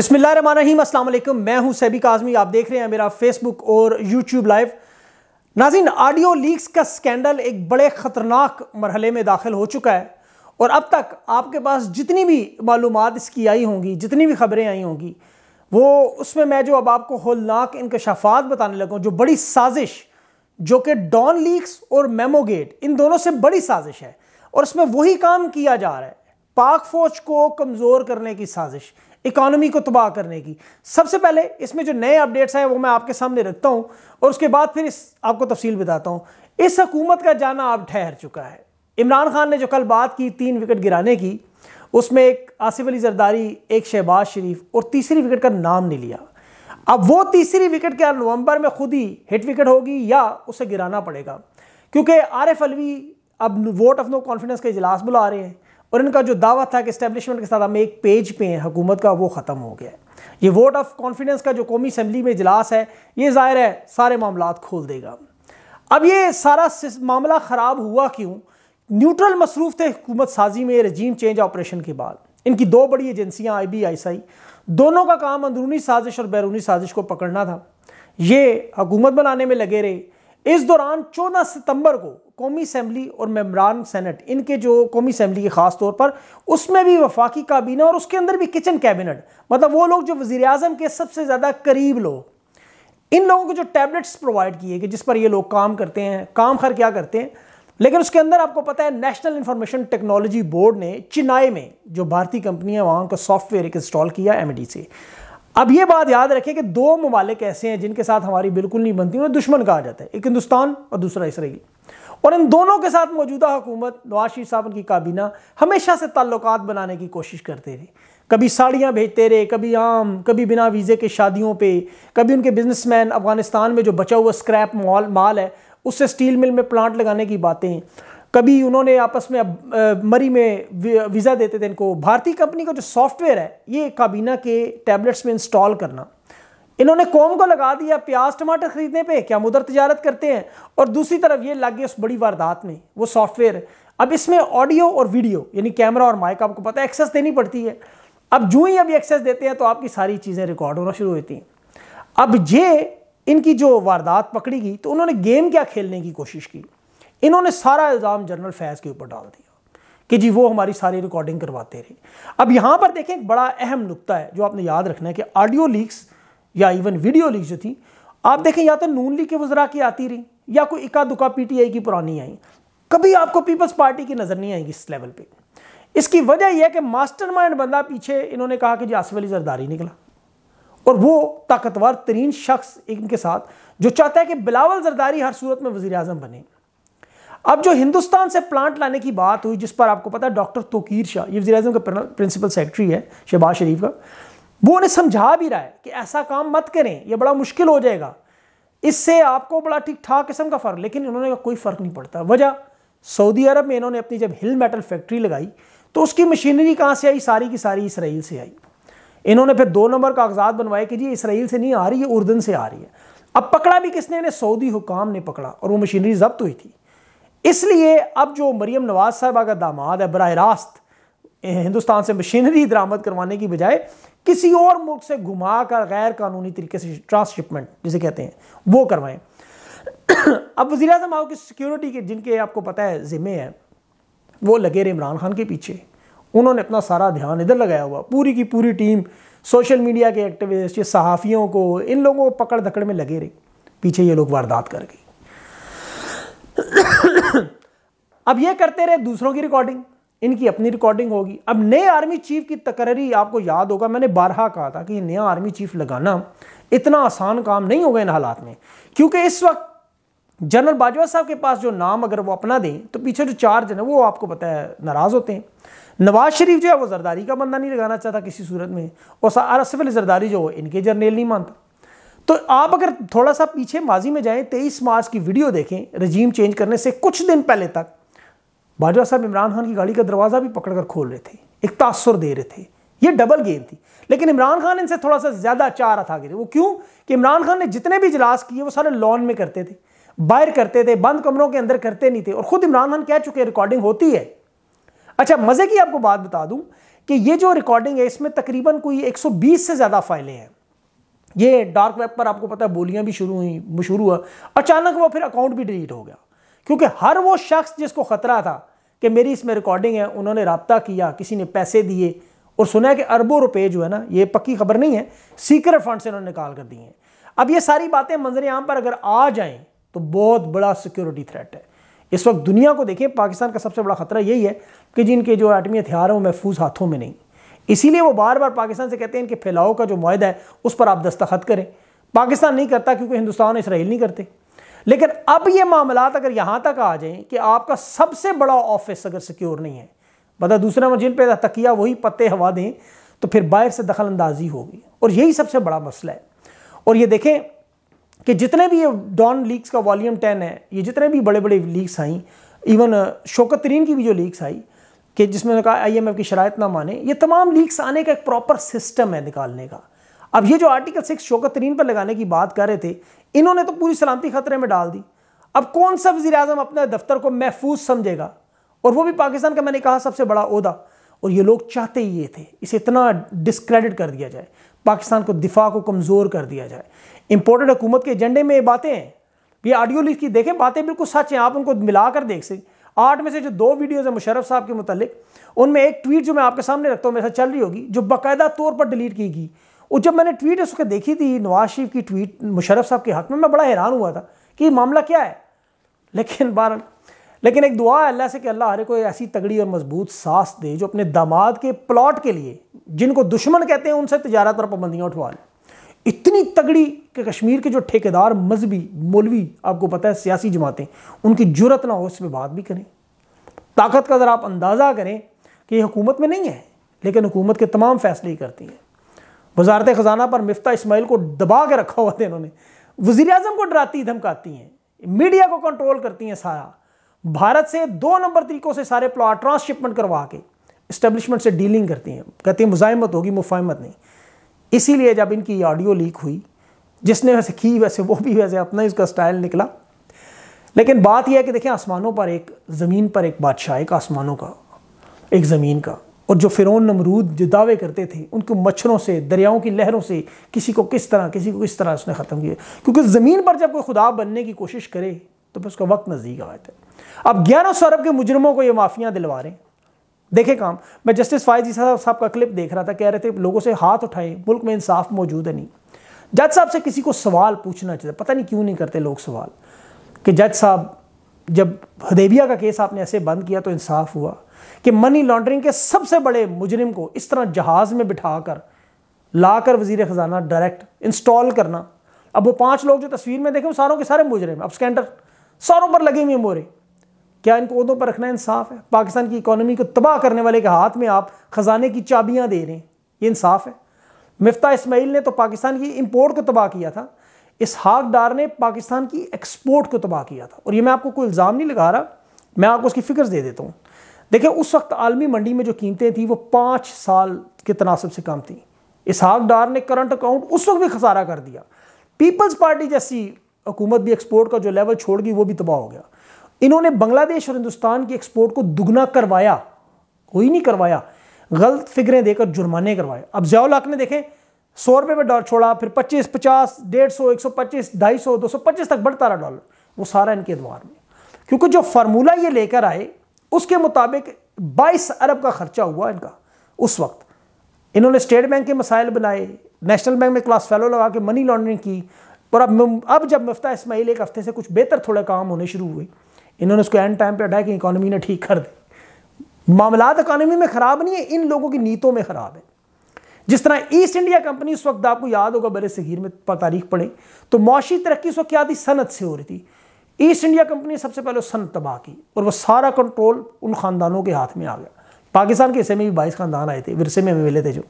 अस्सलाम वालेकुम मैं हूं सैबिक आजमी आप देख रहे हैं मेरा फेसबुक और यूट्यूब लाइव नाजिन ऑडियो लीक्स का स्कैंडल एक बड़े ख़तरनाक मरहले में दाखिल हो चुका है और अब तक आपके पास जितनी भी मालूम इसकी आई होंगी जितनी भी खबरें आई होंगी वो उसमें मैं जो अब आपको होलनाक इनकशाफात बताने लगा जो बड़ी साजिश जो कि डॉन लीक्स और मेमोगेट इन दोनों से बड़ी साजिश है और उसमें वही काम किया जा रहा है पाक फौज को कमज़ोर करने की साजिश इकोनॉमी को तबाह करने की सबसे पहले इसमें जो नए अपडेट्स हैं वो मैं आपके सामने रखता हूँ और उसके बाद फिर इस आपको तफसील बताता हूँ इस हकूमत का जाना अब ठहर चुका है इमरान खान ने जो कल बात की तीन विकेट गिराने की उसमें एक आसिफ अली जरदारी एक शहबाज शरीफ और तीसरी विकेट का नाम नहीं लिया अब वो तीसरी विकेट क्या नवंबर में खुद ही हिट विकेट होगी या उसे गिराना पड़ेगा क्योंकि एफ अलवी अब वोट ऑफ नो कॉन्फिडेंस के इजलास बुला रहे हैं और इनका जो दावा था कि इस्टेब्लिशमेंट के साथ हम एक पेज पे हैं हुकूमत का वो ख़त्म हो गया है ये वोट ऑफ कॉन्फिडेंस का जो कौमी असम्बली में इजलास है ये ज़ाहिर है सारे मामला खोल देगा अब ये सारा मामला ख़राब हुआ क्यों न्यूट्रल मसरूफ थे हुकूमत साजी में रजीम चेंज ऑपरेशन के बाद इनकी दो बड़ी एजेंसियाँ आई बी आई सी दोनों का काम अंदरूनी साजिश और बैरूनी साजिश को पकड़ना था ये हुकूमत बनाने में लगे रहे इस दौरान चौदह सितंबर को कौमी असम्बली और मेम्बरान सेनेट इनके जो कौमी असम्बली के ख़ास तौर पर उसमें भी वफाकी काबीना और उसके अंदर भी किचन कैबिनेट मतलब वो लोग जो वज़ी अजम के सबसे ज़्यादा करीब लोग इन लोगों के जो टैबलेट्स प्रोवाइड किए गए जिस पर ये लोग काम करते हैं काम खर क्या करते हैं लेकिन उसके अंदर आपको पता है नेशनल इंफॉर्मेशन टेक्नोलॉजी बोर्ड ने चिनाई में जो भारतीय कंपनी है वहाँ का सॉफ्टवेयर एक इंस्टॉल किया एम से अब ये बात याद रखें कि दो ममालिक ऐसे हैं जिनके साथ हमारी बिल्कुल नहीं बनती उन्हें दुश्मन कहा जाता है एक हिंदुस्तान और दूसरा इसराइल और इन दोनों के साथ मौजूदा हुकूमत नवाज शरीफ साहब की काबीना हमेशा से ताल्लुक बनाने की कोशिश करते रहे कभी साड़ियाँ भेजते रहे कभी आम कभी बिना वीज़े के शादियों पर कभी उनके बिजनेसमैन अफगानिस्तान में जो बचा हुआ स्क्रैप मॉल माल है उससे स्टील मिल में प्लांट लगाने की बातें कभी उन्होंने आपस में अब मरी में वीज़ा देते थे इनको भारतीय कंपनी का जो सॉफ्टवेयर है ये काबीना के टैबलेट्स में इंस्टॉल करना इन्होंने कौम को लगा दिया प्याज टमाटर खरीदने पे क्या मुदर तजारत करते हैं और दूसरी तरफ ये लग गया उस बड़ी वारदात में वो सॉफ्टवेयर अब इसमें ऑडियो और वीडियो यानी कैमरा और माइक आपको पता है एक्सेस देनी पड़ती है अब जो ही अभी एक्सेस देते हैं तो आपकी सारी चीज़ें रिकॉर्ड होना शुरू होती हैं अब ये इनकी जो वारदात पकड़ी गई तो उन्होंने गेम क्या खेलने की कोशिश की इन्होंने सारा इल्ज़ाम जनरल फैज़ के ऊपर डाल दिया कि जी वो हमारी सारी रिकॉर्डिंग करवाते रहे अब यहाँ पर देखें एक बड़ा अहम नुकता है जो आपने याद रखना है कि ऑडियो लीक्स या इवन वीडियो लीक्स जो थी आप देखें या तो नून लीग के वजरा की आती रही या कोई इक्का दुका पीटीआई की पुरानी आई कभी आपको पीपल्स पार्टी की नज़र नहीं आएगी इस लेवल पर इसकी वजह यह है कि माइंड बंदा पीछे इन्होंने कहा कि जी आसिफ अली जरदारी निकला और वो ताकतवर तरीन शख्स इनके साथ जो चाहता है कि बिलावल जरदारी हर सूरत में वजीर अजम बने अब जो हिंदुस्तान से प्लांट लाने की बात हुई जिस पर आपको पता है डॉक्टर तोकीर शाह ये वजी अजम का प्रिंसिपल सेक्रेटरी है शहबाज शरीफ का वो उन्हें समझा भी रहा है कि ऐसा काम मत करें ये बड़ा मुश्किल हो जाएगा इससे आपको बड़ा ठीक ठाक किस्म का फ़र्क लेकिन इन्होंने कोई फ़र्क नहीं पड़ता वजह सऊदी अरब में इन्होंने अपनी जब हिल मेटल फैक्ट्री लगाई तो उसकी मशीनरी कहाँ से आई सारी की सारी इसराइल से आई इन्होंने फिर दो नंबर कागजात बनवाए कि जी इसराइल से नहीं आ रही है उर्दन से आ रही है अब पकड़ा भी किसने इन्हें सऊदी हुकाम ने पकड़ा और वो मशीनरी जब्त हुई थी इसलिए अब जो मरियम नवाज साहबा का दामाद है बरह रास्त हिंदुस्तान से मशीनरी दरामद करवाने की बजाय किसी और मुल्क से घुमा कर गैर कानूनी तरीके से ट्रांसशिपमेंट जिसे कहते हैं वो करवाएं अब वजी अजम आओ की सिक्योरिटी के जिनके आपको पता है ज़िम्मे हैं वो लगे रहे इमरान खान के पीछे उन्होंने अपना सारा ध्यान इधर लगाया हुआ पूरी की पूरी टीम सोशल मीडिया के एक्टिविस्ट ये सहाफ़ियों को इन लोगों को पकड़ धकड़ में लगे रहे पीछे ये लोग वारदात कर गए अब ये करते रहे दूसरों की रिकॉर्डिंग इनकी अपनी रिकॉर्डिंग होगी अब नए आर्मी चीफ की तकररी आपको याद होगा मैंने बारहा कहा था कि ये नया आर्मी चीफ लगाना इतना आसान काम नहीं होगा इन हालात में क्योंकि इस वक्त जनरल बाजवा साहब के पास जो नाम अगर वो अपना दें तो पीछे जो चार्ज है वो आपको पता है नाराज़ होते हैं नवाज शरीफ जो है वो जरदारी का बंदा नहीं लगाना चाहता किसी सूरत में और आरसफ अली जरदारी जो इनके जर्नेल नहीं मानता तो आप अगर थोड़ा सा पीछे माजी में जाएं तेईस मार्च की वीडियो देखें रजीम चेंज करने से कुछ दिन पहले तक बाजवा साहब इमरान खान की गाड़ी का दरवाज़ा भी पकड़कर खोल रहे थे एक तासुर दे रहे थे ये डबल गेम थी लेकिन इमरान खान इनसे थोड़ा सा ज़्यादा चाह रहा था कि वो क्यों कि इमरान खान ने जितने भी इजलास किए वो सारे लॉन में करते थे बाहर करते थे बंद कमरों के अंदर करते नहीं थे और ख़ुद इमरान खान कह चुके रिकॉर्डिंग होती है अच्छा मज़े की आपको बात बता दूँ कि ये जो रिकॉर्डिंग है इसमें तकरीबन कोई एक से ज़्यादा फाइलें हैं ये डार्क वेब पर आपको पता है बोलियाँ भी शुरू हुई मशहूर हुआ अचानक वो फिर अकाउंट भी डिलीट हो गया क्योंकि हर वो शख्स जिसको ख़तरा था कि मेरी इसमें रिकॉर्डिंग है उन्होंने रबता किया किसी ने पैसे दिए और सुना है कि अरबों रुपए जो है ना ये पक्की खबर नहीं है सीक्रेट फंड से उन्होंने निकाल कर दिए हैं अब ये सारी बातें मंजर आम पर अगर आ जाएं तो बहुत बड़ा सिक्योरिटी थ्रेट है इस वक्त दुनिया को देखें पाकिस्तान का सबसे बड़ा खतरा यही है कि जिनके जो एटमी हथियार हैं वो महफूज हाथों में नहीं इसीलिए वो बार बार पाकिस्तान से कहते हैं इनके फैलाओ का जो माहदा है उस पर आप दस्तखत करें पाकिस्तान नहीं करता क्योंकि हिंदुस्तान और इसराइल नहीं करते लेकिन अब ये मामला अगर यहाँ तक आ जाए कि आपका सबसे बड़ा ऑफिस अगर सिक्योर नहीं है बता मतलब दूसरा जिन पर तकिया वही पत्ते हवा दें तो फिर बाहर से दखल अंदाजी होगी और यही सबसे बड़ा मसला है और ये देखें कि जितने भी ये डॉन लीक्स का वॉल्यूम टेन है ये जितने भी बड़े बड़े लीक्स आई इवन शोकत तरीन की भी जो लीक्स आई कि जिसमें कहा आई एम एफ की शरात ना माने ये तमाम लीक्स आने का एक प्रॉपर सिस्टम है निकालने का अब ये जो आर्टिकल सिक्स शोकत तरीन पर लगाने की बात कर रहे थे इन्होंने तो पूरी सलामती खतरे में डाल दी अब कौन सा वजी अजम अपने दफ्तर को महफूज समझेगा और वो भी पाकिस्तान का मैंने कहा सबसे बड़ा अहदा और ये लोग चाहते ही ये थे इसे इतना डिस्क्रेडिट कर दिया जाए पाकिस्तान को दिफा को कमज़ोर कर दिया जाए इंपोर्टेंट हुकूमत के एजेंडे में ये बातें हैं ये ऑडियो लिख की देखें बातें बिल्कुल सच हैं आप उनको मिला कर देख सकें आठ में से जो दो वीडियोज़ हैं मुशरफ साहब के मतलब उनमें एक ट्वीट जो मैं आपके सामने रखता हूँ मेरे साथ चल रही होगी जो बाकायदा तौर पर डिलीट की गई और जब मैंने ट्वीट उसके देखी थी नवाज शरीफ की ट्वीट मुशरफ साहब के हक में मैं बड़ा हैरान हुआ था कि ये मामला क्या है लेकिन बार लेकिन एक दुआ है अल्लाह से कि अल्लाह हरे को ऐसी तगड़ी और मजबूत सांस दे जो अपने दामाद के प्लॉट के लिए जिनको दुश्मन कहते हैं उनसे तजारत और पाबंदियाँ उठवा लें इतनी तगड़ी कि कश्मीर के जो ठेकेदार मजहबी मौलवी आपको पता है सियासी जमातें उनकी जरूरत ना हो इस पर बात भी करें ताकत का ज़रा आप अंदाज़ा करें कि ये हुकूमत में नहीं है लेकिन हुकूमत के तमाम फैसले ही करती हैं वजारत ख़जाना पर मफ्ता इसमाइल को दबा के रखा हुआ था इन्होंने वजीर अजम को डराती धमकाती हैं मीडिया को कंट्रोल करती हैं सारा भारत से दो नंबर तरीक़ों से सारे प्लाट ट्रांसशिपमेंट करवा के इस्टेब्लिशमेंट से डीलिंग करती हैं कहती हैं मुजामत होगी मुफाहमत नहीं इसीलिए जब इनकी ऑडियो लीक हुई जिसने वैसे की वैसे वो भी वैसे अपना ही उसका स्टाइल निकला लेकिन बात यह है कि देखें आसमानों पर एक ज़मीन पर एक बादशाह एक आसमानों का एक ज़मीन का और जो फ़िरौन नमरूद जो दावे करते थे उनको मच्छरों से दरियाओं की लहरों से किसी को किस तरह किसी को किस तरह उसने ख़त्म किया क्योंकि ज़मीन पर जब कोई खुदा बनने की कोशिश करे तो फिर उसका वक्त नज़दीक आ जाता है अब ग्यारह सौ अरब के मुजरमों को ये माफ़ियाँ दिलवा रहे हैं देखे काम मैं जस्टिस फायजी साहब साहब का क्लिप देख रहा था कह रहे थे लोगों से हाथ उठाए मुल्क में इंसाफ मौजूद है नहीं जज साहब से किसी को सवाल पूछना चाहिए पता नहीं क्यों नहीं करते लोग सवाल कि जज साहब जब हदेबिया का केस आपने ऐसे बंद किया तो इंसाफ हुआ कि मनी लॉन्ड्रिंग के सबसे बड़े मुजरिम को इस तरह जहाज में बिठाकर लाकर वजीर ख़जाना डायरेक्ट इंस्टॉल करना अब वो पांच लोग जो तस्वीर में देखें वो सारों के सारे मुजरिम अब स्कैंडर सारों पर लगे हुए मोरे क्या इनको उदों पर रखना इंसाफ है पाकिस्तान की इकोनॉमी को तबाह करने वाले के हाथ में आप ख़जाने की चाबियाँ दे रहे हैं ये इंसाफ है मिफ्ता इसमाइल ने तो पाकिस्तान की इम्पोर्ट को तबाह किया था हाक डार ने पाकिस्तान की एक्सपोर्ट को तबाह किया था और ये मैं आपको कोई इल्ज़ाम नहीं लगा रहा मैं आपको उसकी फ़िक्र दे देता हूँ देखिए उस वक्त आलमी मंडी में जो कीमतें थी वो पाँच साल के तनासब से कम थी इसहाक डार ने करंट अकाउंट उस वक्त भी खसारा कर दिया पीपल्स पार्टी जैसी हुकूमत भी एक्सपोर्ट का जो लेवल छोड़ गई वो भी तबाह हो गया इन्होंने बांग्लादेश और हिंदुस्तान की एक्सपोर्ट को दुगना करवाया कोई नहीं करवाया गलत फिक्रें देकर जुर्माने करवाए अब जयाल हक ने देखें सौ रुपये में डॉलर छोड़ा फिर पच्चीस पचास डेढ़ सौ एक सौ पच्चीस ढाई सौ दो सौ पच्चीस तक बढ़ता रहा डॉलर वो सारा इनके अदवार में क्योंकि जो फार्मूला ये लेकर आए उसके मुताबिक 22 अरब का खर्चा हुआ इनका उस वक्त इन्होंने स्टेट बैंक के मसाइल बनाए नेशनल बैंक में क्लास फेलो लगा के मनी लॉन्ड्रिंग की और अब अब जब मुफ्ता इसमाइल एक हफ्ते से कुछ बेहतर थोड़े काम होने शुरू हुए इन्होंने उसको एंड टाइम पर हटाया कि इकानमी ने ठीक कर दी मामला इकानमी में ख़राब नहीं है इन लोगों की नीतों में ख़राब है जिस तरह ईस्ट इंडिया कंपनी उस वक्त आपको याद होगा बड़े सगीर में तारीख पड़े तो मुशी तरक्की उस वक्त क्या थी सनत से हो रही थी ईस्ट इंडिया कंपनी सबसे पहले सन तबाह की और वह सारा कंट्रोल उन खानदानों के हाथ में आ गया पाकिस्तान के हिस्से में भी बाईस खानदान आए थे विरसे में मिले थे जो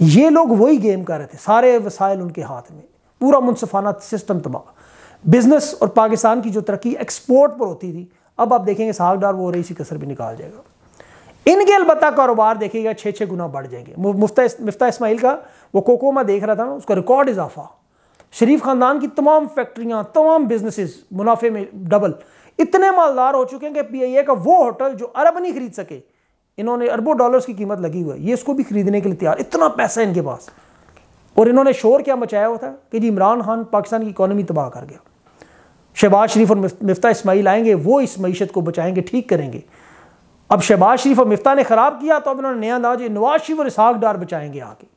ये लोग वही गेम कर रहे थे सारे वसायल उनके हाथ में पूरा मुनसफाना सिस्टम तबाह बिजनेस और पाकिस्तान की जो तरक्की एक्सपोर्ट पर होती थी अब आप देखेंगे डार वो रही इसी कसर भी निकाल जाएगा इनके अलबत्ता कारोबार देखिएगा छः छः गुना बढ़ जाएंगे मुफ्ता इस, इस्माइल का वो कोकोमा देख रहा था उसका रिकॉर्ड इजाफा शरीफ ख़ानदान की तमाम फैक्ट्रियाँ तमाम बिजनेसेस मुनाफे में डबल इतने मालदार हो चुके हैं कि पीआईए का वो होटल जो अरब नहीं खरीद सके इन्होंने अरबों डॉलर्स की कीमत लगी हुई है ये इसको भी खरीदने के लिए तैयार इतना पैसा है इनके पास और इन्होंने शोर क्या मचाया हुआ था कि जी इमरान खान पाकिस्तान की इकानमी तबाह कर गया शहबाज शरीफ और मफ्ता इसमाइल आएंगे वो इस मीशत को बचाएंगे ठीक करेंगे अब शहबाज शरीफ और मफ्ता ने ख़राब किया तो अब इन्होंने नया अंदाज नवाज शरीफ और इसहाक डार बचाएंगे आके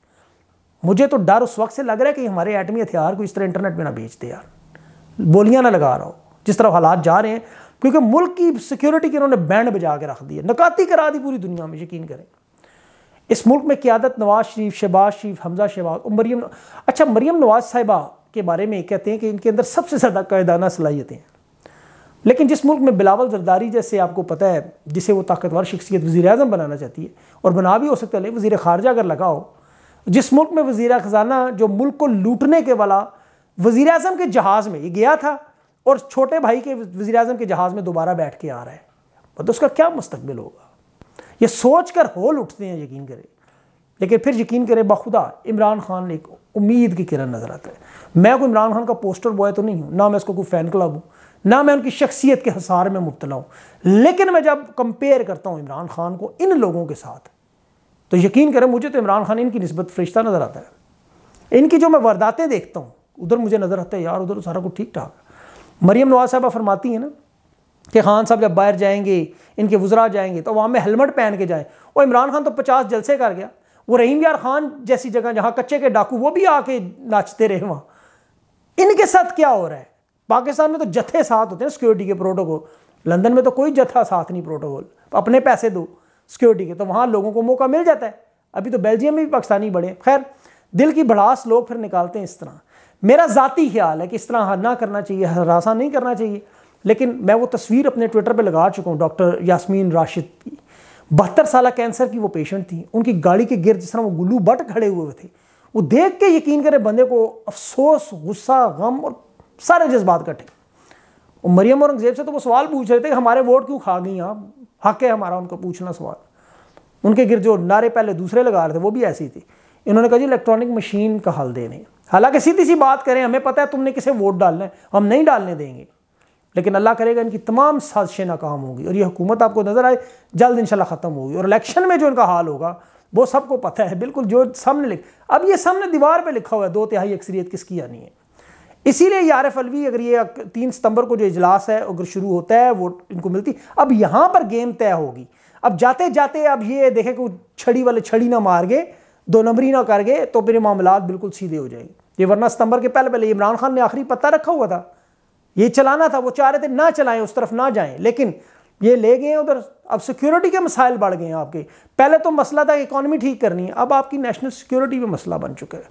मुझे तो डर उस वक्त से लग रहा है कि हमारे एटमी हथियार को इस तरह इंटरनेट में ना बेच दे यार बोलियाँ ना लगा रहा हो जिस तरह हालात जा रहे हैं क्योंकि मुल्क की सिक्योरिटी की इन्होंने बैंड बजा के रख दी नकाती करा दी पूरी दुनिया में यकीन करें इस मुल्क में क्यादत नवाज शरीफ शहबाज शरीफ हमजा शहबाज और मरीम अच्छा मरीम नवाज साहिबा के बारे में कहते हैं कि इनके अंदर सबसे ज़्यादा कायदाना सलाहियतें हैं लेकिन जिस मुल्क में बिलावल जरदारी जैसे आपको पता है जिसे वो ताकतवर शख्सियत वजी अजम बनाना चाहती है और बना भी हो सकता है वजीर खारजा अगर लगाओ जिस मुल्क में वजीर ख़जाना जो मुल्क को लूटने के वाला वजीर अजम के जहाज़ में ही गया था और छोटे भाई के वजी अजम के जहाज़ में दोबारा बैठ के आ रहा है मतलब उसका क्या मुस्तबिल होगा ये सोच कर होल उठते हैं यकीन करें लेकिन फिर यकीन करें बखुदा इमरान खान एक उम्मीद की किरण नज़र आता है मैं कोई इमरान खान का पोस्टर बॉय तो नहीं हूँ ना मैं उसको कोई फ़ैन क्लब हूँ ना मैं उनकी शख्सियत के हसार में मुबतला हूँ लेकिन मैं जब कंपेयर करता हूँ इमरान खान को इन लोगों के साथ तो यकीन करें मुझे तो इमरान खान इनकी नस्बत फरिश्ता नज़र आता है इनकी जो मैं वारदातें देखता हूँ उधर मुझे नज़र आता है यार उधर तो सारा कुछ ठीक ठाक मरीम नवाज साहबा फरमाती हैं ना कि खान साहब जब बाहर जाएंगे इनके वजरा जाएंगे तो वहाँ में हेलमेट पहन के जाएँ और इमरान खान तो पचास जलसे कर गया वो रहीम यार खान जैसी जगह जहाँ कच्चे के डाकू वो भी आके नाचते रहे वहाँ इनके साथ क्या हो रहा है पाकिस्तान में तो जत्थे साथ होते हैं सिक्योरिटी के प्रोटोकॉल लंदन में तो कोई जत्था साथ नहीं प्रोटोकॉल अपने पैसे दो सिक्योरिटी के तो वहाँ लोगों को मौका मिल जाता है अभी तो बेल्जियम में भी पाकिस्तानी बड़े खैर दिल की भड़ास लोग फिर निकालते हैं इस तरह मेरा ज़ाती ख्याल है कि इस तरह ना करना चाहिए हरासा नहीं करना चाहिए लेकिन मैं वो तस्वीर अपने ट्विटर पर लगा चुका हूँ डॉक्टर यासमीन राशिद की बहत्तर साल कैंसर की वो पेशेंट थी उनकी गाड़ी के गिर जिस तरह वो गुल्लू बट खड़े हुए थे वो देख के यकीन करे बंदे को अफसोस गुस्सा गम और सारे जज्बात कटे और मरियम औरंगजेब से तो वो सवाल पूछ रहे थे कि हमारे वोट क्यों खा गई आप हक है हमारा उनको पूछना सवाल उनके गिर जो नारे पहले दूसरे लगा रहे थे वो भी ऐसी थी इन्होंने कहा जी इलेक्ट्रॉनिक मशीन का हल देने हालांकि सीधी सी बात करें हमें पता है तुमने किसे वोट डालना है हम नहीं डालने देंगे लेकिन अल्लाह करेगा इनकी तमाम साजिशें नाकाम होंगी और ये हुकूमत आपको नज़र आए जल्द इंशाल्लाह ख़त्म होगी और इलेक्शन में जो इनका हाल होगा वो सबको पता है बिल्कुल जो सामने लिख अब ये सामने दीवार पे लिखा हुआ है दो तिहाई अक्सरियत किसकी आनी है इसीलिए एफ अलवी अगर ये तीन सितंबर को जो इजलास है अगर शुरू होता है वो इनको मिलती अब यहां पर गेम तय होगी अब जाते जाते अब ये देखे कि छड़ी वाले छड़ी ना मार गए दो नंबरी ना कर गए तो मेरे मामला बिल्कुल सीधे हो जाएंगे ये वरना सितंबर के पहले पहले इमरान खान ने आखिरी पत्ता रखा हुआ था ये चलाना था वो चाह रहे थे ना चलाएं उस तरफ ना जाएं लेकिन ये ले गए उधर अब सिक्योरिटी के मसाइल बढ़ गए हैं आपके पहले तो मसला था इकानमी ठीक करनी है अब आपकी नेशनल सिक्योरिटी में मसला बन चुका है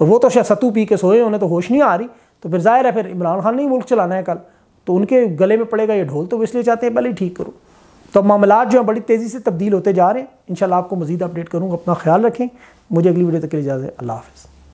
और वो तो शायद सतू पी के सोए उन्हें तो होश नहीं आ रही तो फिर जाहिर है फिर इमरान खान ने ही मुल्क चलाना है कल तो उनके गले में पड़ेगा ये ढोल तो वो इसलिए चाहते हैं पहले ठीक करो तो मामला जो हैं बड़ी तेज़ी से तब्दील होते जा रहे हैं इन आपको मजीद अपडेट करूँगा अपना ख्याल रखें मुझे अगली वीडियो तक के लिए इजाज़त अल्लाह हाफिज़